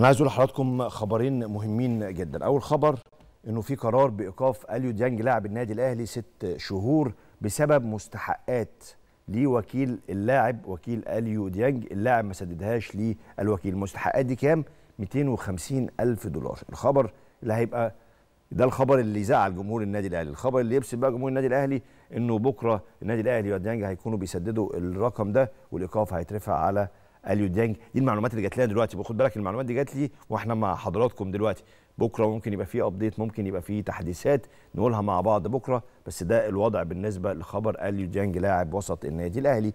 انا عايز اقول لحضراتكم خبرين مهمين جدا اول خبر انه في قرار بايقاف اليو ديانج لاعب النادي الاهلي ست شهور بسبب مستحقات لوكيل اللاعب وكيل اليو ديانج اللاعب ما سددهاش للوكيل المستحقات دي كام 250 الف دولار الخبر اللي هيبقى ده الخبر اللي زعل جمهور النادي الاهلي الخبر اللي يبسط بقى جمهور النادي الاهلي انه بكره النادي الاهلي وديانج هيكونوا بيسددوا الرقم ده والايقاف هيترفع على اليو ديانج دي المعلومات اللي جات لنا دلوقتي خد بالك المعلومات دي جات لي واحنا مع حضراتكم دلوقتي بكره ممكن يبقى في ابديت ممكن يبقى في تحديثات نقولها مع بعض بكره بس ده الوضع بالنسبه لخبر اليو ديانج لاعب وسط النادي الاهلي